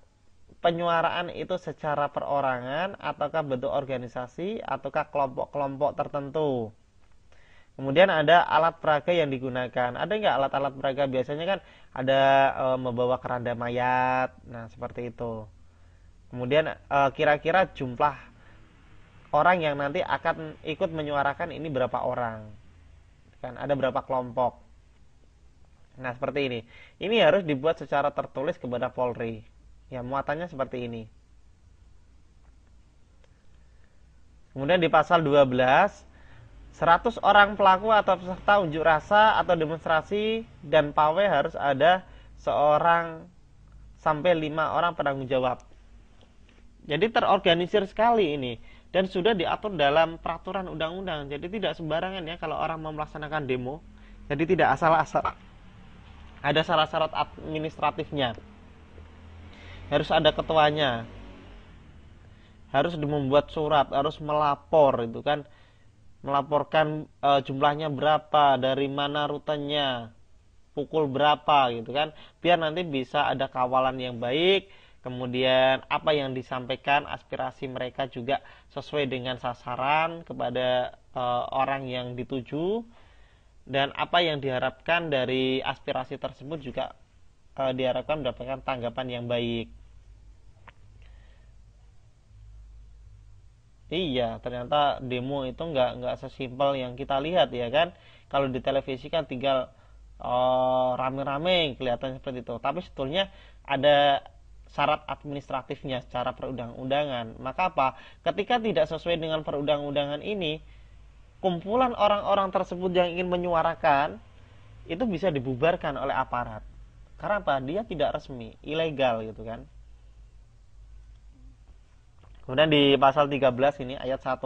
Speaker 1: penyuaraan itu secara perorangan ataukah bentuk organisasi ataukah kelompok-kelompok tertentu. Kemudian ada alat peraga yang digunakan. Ada nggak alat-alat peraga? Biasanya kan ada e, membawa keranda mayat, nah seperti itu. Kemudian eh, kira-kira jumlah orang yang nanti akan ikut menyuarakan ini berapa orang. Kan ada berapa kelompok. Nah, seperti ini. Ini harus dibuat secara tertulis kepada Polri. Ya, muatannya seperti ini. Kemudian di pasal 12, 100 orang pelaku atau peserta unjuk rasa atau demonstrasi dan pawai harus ada seorang sampai 5 orang penanggung jawab jadi terorganisir sekali ini dan sudah diatur dalam peraturan undang-undang. Jadi tidak sembarangan ya kalau orang melaksanakan demo. Jadi tidak asal-asal. Ada syarat-syarat administratifnya. Harus ada ketuanya. Harus membuat surat, harus melapor itu kan. Melaporkan e, jumlahnya berapa, dari mana rutenya, pukul berapa gitu kan. Biar nanti bisa ada kawalan yang baik kemudian apa yang disampaikan aspirasi mereka juga sesuai dengan sasaran kepada e, orang yang dituju dan apa yang diharapkan dari aspirasi tersebut juga e, diharapkan mendapatkan tanggapan yang baik Iya, ternyata demo itu nggak nggak sesimpel yang kita lihat ya kan. Kalau di televisi kan tinggal eh, rame-rame oh, kelihatan seperti itu. Tapi sebetulnya ada syarat administratifnya secara perundang-undangan. Maka apa? Ketika tidak sesuai dengan perundang-undangan ini, kumpulan orang-orang tersebut yang ingin menyuarakan itu bisa dibubarkan oleh aparat. Karena apa? Dia tidak resmi, ilegal gitu kan. Kemudian di pasal 13 ini ayat 1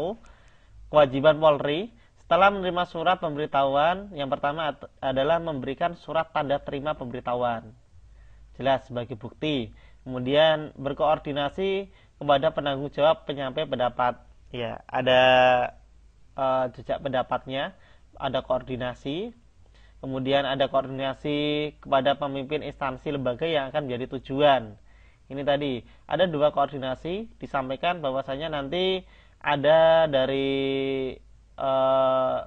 Speaker 1: kewajiban Polri setelah menerima surat pemberitahuan, yang pertama adalah memberikan surat tanda terima pemberitahuan. Jelas sebagai bukti kemudian berkoordinasi kepada penanggung jawab penyampai pendapat ya ada uh, jejak pendapatnya ada koordinasi kemudian ada koordinasi kepada pemimpin instansi lembaga yang akan menjadi tujuan ini tadi ada dua koordinasi disampaikan bahwasanya nanti ada dari eh,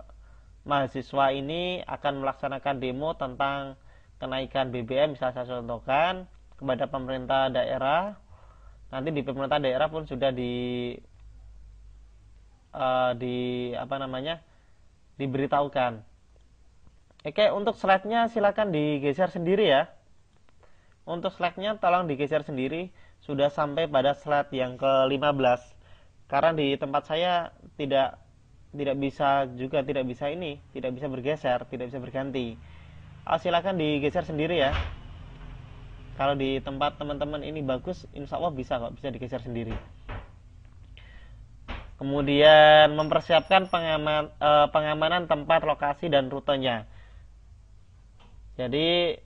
Speaker 1: mahasiswa ini akan melaksanakan demo tentang kenaikan BBM bisa saya contohkan kepada pemerintah daerah nanti di pemerintah daerah pun sudah di uh, di apa namanya diberitahukan oke untuk slide nya silahkan digeser sendiri ya untuk slide nya tolong digeser sendiri sudah sampai pada slide yang ke-15 karena di tempat saya tidak tidak bisa juga tidak bisa ini tidak bisa bergeser tidak bisa berganti oh, ah, silahkan digeser sendiri ya kalau di tempat teman-teman ini bagus insya Allah bisa kok bisa digeser sendiri kemudian mempersiapkan pengaman, e, pengamanan tempat lokasi dan rutenya jadi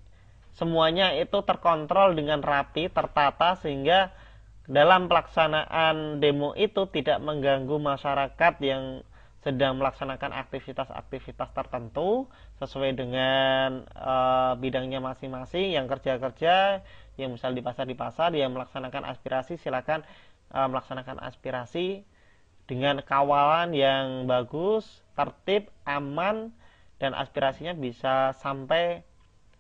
Speaker 1: semuanya itu terkontrol dengan rapi tertata sehingga dalam pelaksanaan demo itu tidak mengganggu masyarakat yang sedang melaksanakan aktivitas-aktivitas tertentu sesuai dengan e, bidangnya masing-masing yang kerja-kerja yang misal di pasar di pasar dia melaksanakan aspirasi silakan e, melaksanakan aspirasi dengan kawalan yang bagus tertib aman dan aspirasinya bisa sampai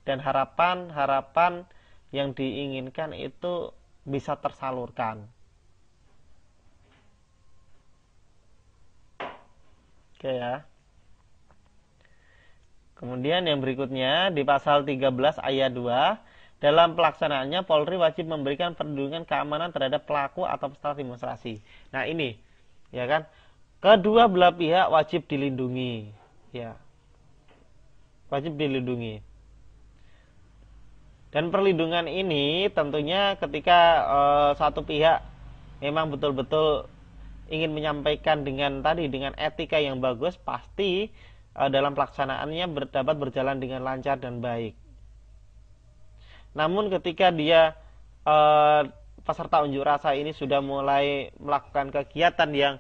Speaker 1: dan harapan harapan yang diinginkan itu bisa tersalurkan Oke ya. Kemudian yang berikutnya di pasal 13 ayat 2, dalam pelaksanaannya Polri wajib memberikan perlindungan keamanan terhadap pelaku atau peserta demonstrasi. Nah, ini ya kan. Kedua belah pihak wajib dilindungi, ya. Wajib dilindungi. Dan perlindungan ini tentunya ketika e, satu pihak memang betul-betul ingin menyampaikan dengan tadi dengan etika yang bagus pasti uh, dalam pelaksanaannya ber, dapat berjalan dengan lancar dan baik. Namun ketika dia uh, peserta unjuk rasa ini sudah mulai melakukan kegiatan yang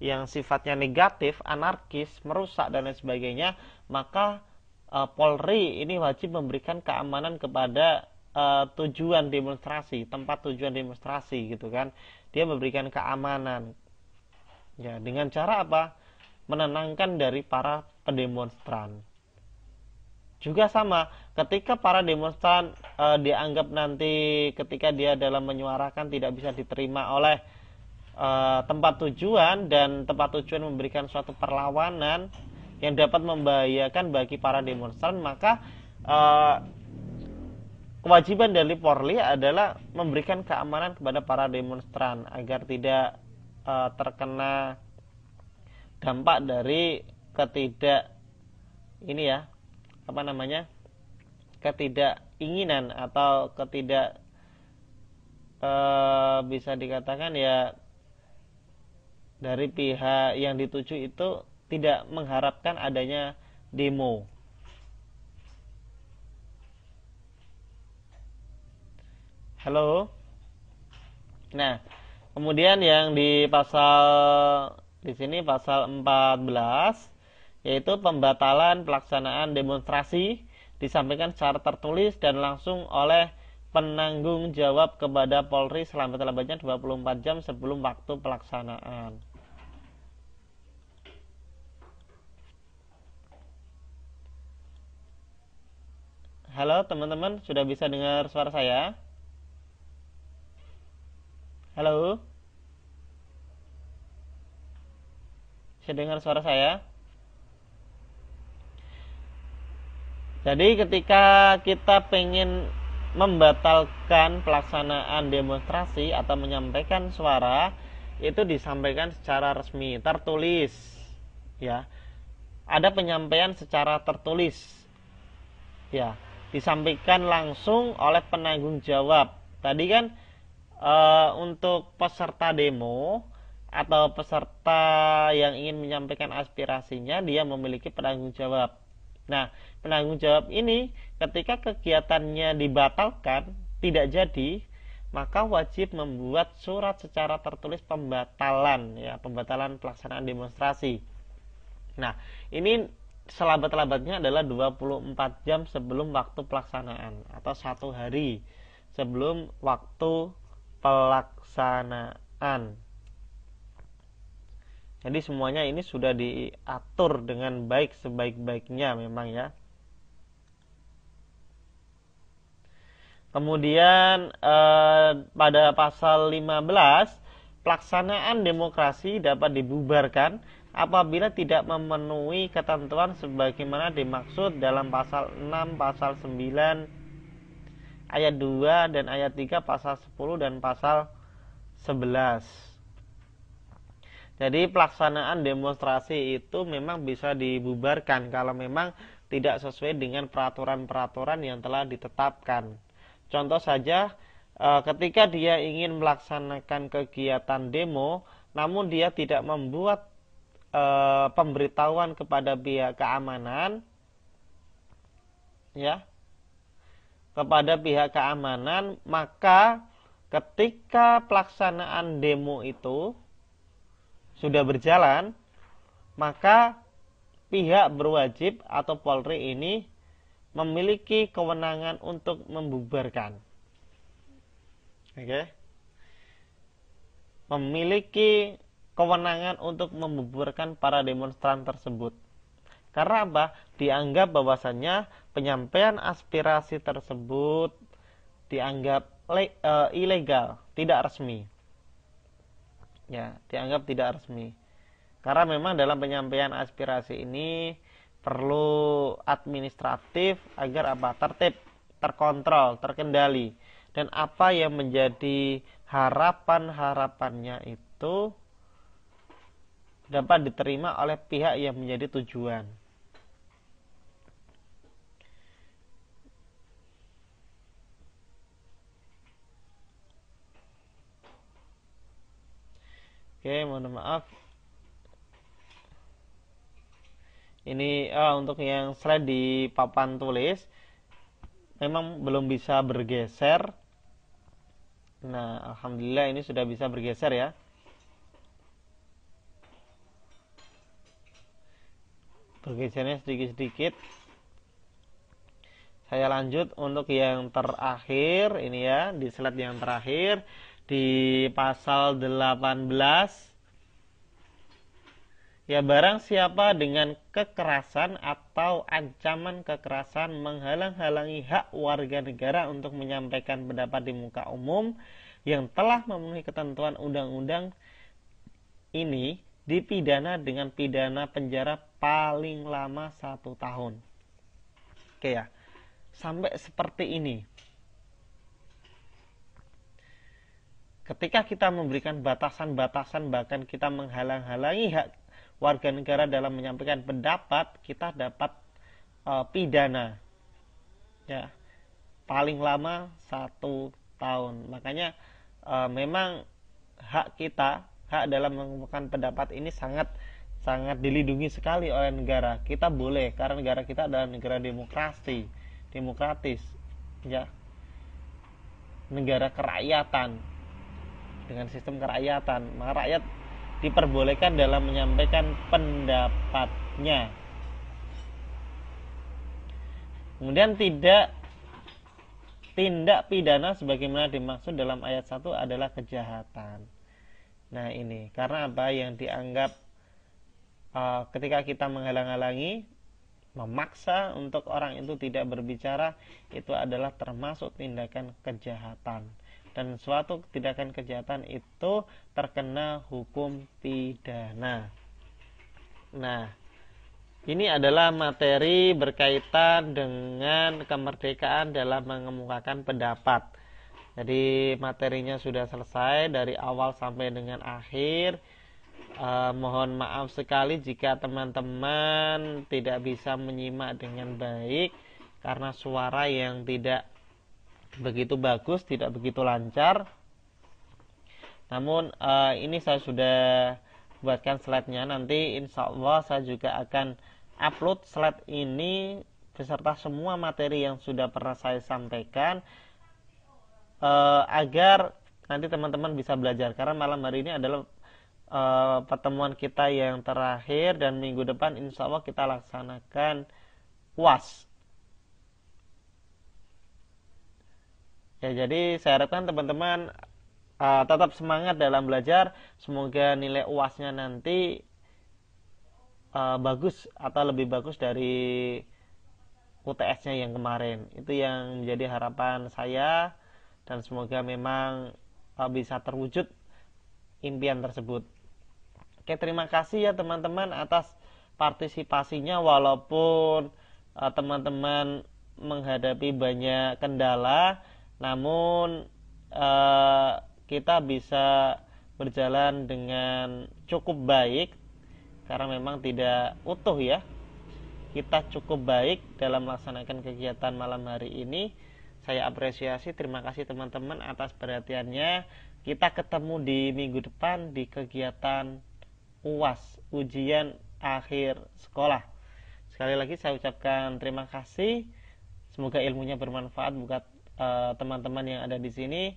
Speaker 1: yang sifatnya negatif, anarkis, merusak dan lain sebagainya, maka uh, Polri ini wajib memberikan keamanan kepada uh, tujuan demonstrasi, tempat tujuan demonstrasi gitu kan. Dia memberikan keamanan. Ya, dengan cara apa? Menenangkan dari para pedemonstran. Juga sama, ketika para demonstran e, dianggap nanti ketika dia dalam menyuarakan tidak bisa diterima oleh e, tempat tujuan dan tempat tujuan memberikan suatu perlawanan yang dapat membahayakan bagi para demonstran, maka e, kewajiban dari Polri adalah memberikan keamanan kepada para demonstran agar tidak uh, terkena dampak dari ketidak ini ya apa namanya ketidakinginan atau ketidak uh, bisa dikatakan ya dari pihak yang dituju itu tidak mengharapkan adanya demo halo nah Kemudian yang di pasal di sini pasal 14 yaitu pembatalan pelaksanaan demonstrasi disampaikan secara tertulis dan langsung oleh penanggung jawab kepada Polri selama-lamanya 24 jam sebelum waktu pelaksanaan. Halo teman-teman, sudah bisa dengar suara saya? Halo? Bisa dengar suara saya? Jadi ketika kita pengen membatalkan pelaksanaan demonstrasi atau menyampaikan suara itu disampaikan secara resmi, tertulis. Ya. Ada penyampaian secara tertulis. Ya, disampaikan langsung oleh penanggung jawab. Tadi kan Eh, untuk peserta demo atau peserta yang ingin menyampaikan aspirasinya dia memiliki penanggung jawab. Nah, penanggung jawab ini ketika kegiatannya dibatalkan, tidak jadi, maka wajib membuat surat secara tertulis pembatalan ya, pembatalan pelaksanaan demonstrasi. Nah, ini selabat-labatnya adalah 24 jam sebelum waktu pelaksanaan atau satu hari sebelum waktu pelaksanaan. Jadi semuanya ini sudah diatur dengan baik sebaik-baiknya memang ya. Kemudian eh, pada pasal 15 pelaksanaan demokrasi dapat dibubarkan apabila tidak memenuhi ketentuan sebagaimana dimaksud dalam pasal 6, pasal 9, ayat 2 dan ayat 3 pasal 10 dan pasal 11 jadi pelaksanaan demonstrasi itu memang bisa dibubarkan kalau memang tidak sesuai dengan peraturan-peraturan yang telah ditetapkan contoh saja eh, ketika dia ingin melaksanakan kegiatan demo namun dia tidak membuat eh, pemberitahuan kepada pihak keamanan ya kepada pihak keamanan, maka ketika pelaksanaan demo itu sudah berjalan, maka pihak berwajib atau Polri ini memiliki kewenangan untuk membubarkan. Oke. Okay? Memiliki kewenangan untuk membubarkan para demonstran tersebut. Karena apa? Dianggap bahwasannya penyampaian aspirasi tersebut dianggap uh, ilegal, tidak resmi. Ya, dianggap tidak resmi. Karena memang dalam penyampaian aspirasi ini perlu administratif agar apa? tertib, terkontrol, terkendali. Dan apa yang menjadi harapan-harapannya itu dapat diterima oleh pihak yang menjadi tujuan. Oke, mohon maaf. Ini uh, untuk yang slide di papan tulis memang belum bisa bergeser. Nah, alhamdulillah ini sudah bisa bergeser ya. Bergesernya sedikit-sedikit. Saya lanjut untuk yang terakhir ini ya, di slide yang terakhir di pasal 18 Ya barang siapa dengan kekerasan atau ancaman kekerasan menghalang-halangi hak warga negara untuk menyampaikan pendapat di muka umum yang telah memenuhi ketentuan undang-undang ini dipidana dengan pidana penjara paling lama satu tahun. Oke ya, sampai seperti ini. ketika kita memberikan batasan-batasan bahkan kita menghalang-halangi hak warga negara dalam menyampaikan pendapat kita dapat e, pidana ya paling lama satu tahun makanya e, memang hak kita hak dalam mengemukakan pendapat ini sangat sangat dilindungi sekali oleh negara kita boleh karena negara kita adalah negara demokrasi demokratis ya negara kerakyatan dengan sistem kerakyatan maka rakyat diperbolehkan dalam menyampaikan pendapatnya kemudian tidak tindak pidana sebagaimana dimaksud dalam ayat 1 adalah kejahatan nah ini karena apa yang dianggap uh, ketika kita menghalang-halangi memaksa untuk orang itu tidak berbicara itu adalah termasuk tindakan kejahatan dan suatu tindakan kejahatan itu terkena hukum pidana. Nah, ini adalah materi berkaitan dengan kemerdekaan dalam mengemukakan pendapat. Jadi materinya sudah selesai dari awal sampai dengan akhir. Eh, mohon maaf sekali jika teman-teman tidak bisa menyimak dengan baik karena suara yang tidak begitu bagus, tidak begitu lancar. Namun uh, ini saya sudah buatkan slide-nya. Nanti insya Allah saya juga akan upload slide ini beserta semua materi yang sudah pernah saya sampaikan uh, agar nanti teman-teman bisa belajar. Karena malam hari ini adalah uh, pertemuan kita yang terakhir dan minggu depan insya Allah kita laksanakan was Ya, jadi saya harapkan teman-teman uh, tetap semangat dalam belajar. Semoga nilai UASnya nanti uh, bagus atau lebih bagus dari UTS-nya yang kemarin. Itu yang menjadi harapan saya dan semoga memang uh, bisa terwujud impian tersebut. Oke, terima kasih ya teman-teman atas partisipasinya walaupun teman-teman uh, teman -teman menghadapi banyak kendala namun eh, kita bisa berjalan dengan cukup baik karena memang tidak utuh ya kita cukup baik dalam melaksanakan kegiatan malam hari ini saya apresiasi terima kasih teman-teman atas perhatiannya kita ketemu di minggu depan di kegiatan UAS ujian akhir sekolah sekali lagi saya ucapkan terima kasih semoga ilmunya bermanfaat buat Eh, teman-teman uh, yang ada di sini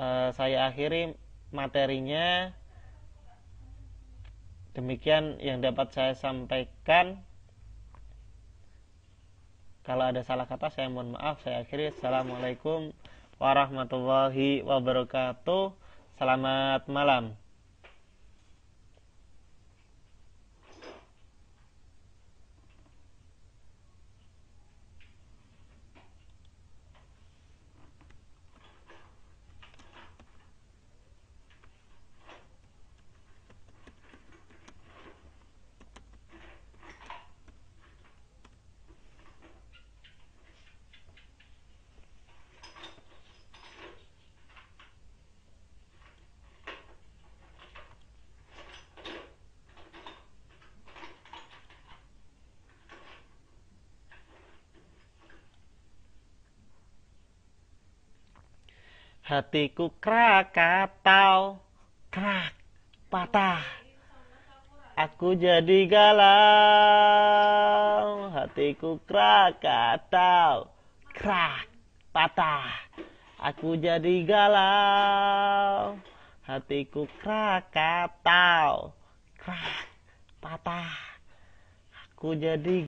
Speaker 1: uh, saya akhiri materinya demikian yang dapat saya sampaikan kalau ada salah kata saya mohon maaf saya akhiri assalamualaikum warahmatullahi wabarakatuh selamat malam Hatiku krakatau Krak Patah Aku jadi galau Hatiku krakatau Krak Patah Aku jadi galau Hatiku krakatau Krak Patah Aku jadi